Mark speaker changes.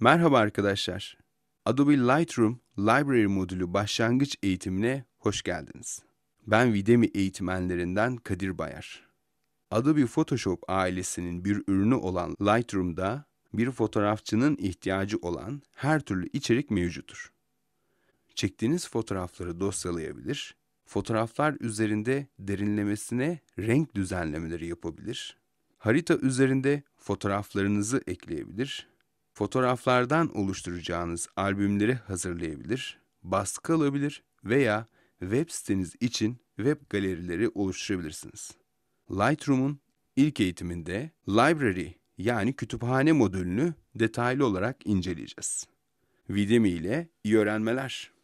Speaker 1: Merhaba arkadaşlar. Adobe Lightroom Library modülü başlangıç eğitimine hoş geldiniz. Ben Videmi eğitmenlerinden Kadir Bayar. Adobe Photoshop ailesinin bir ürünü olan Lightroom'da bir fotoğrafçının ihtiyacı olan her türlü içerik mevcuttur. Çektiğiniz fotoğrafları dosyalayabilir, fotoğraflar üzerinde derinlemesine renk düzenlemeleri yapabilir, harita üzerinde fotoğraflarınızı ekleyebilir, fotoğraflardan oluşturacağınız albümleri hazırlayabilir, baskı alabilir veya web siteniz için web galerileri oluşturabilirsiniz. Lightroom'un ilk eğitiminde Library yani kütüphane modülünü detaylı olarak inceleyeceğiz. Videmi ile iyi öğrenmeler.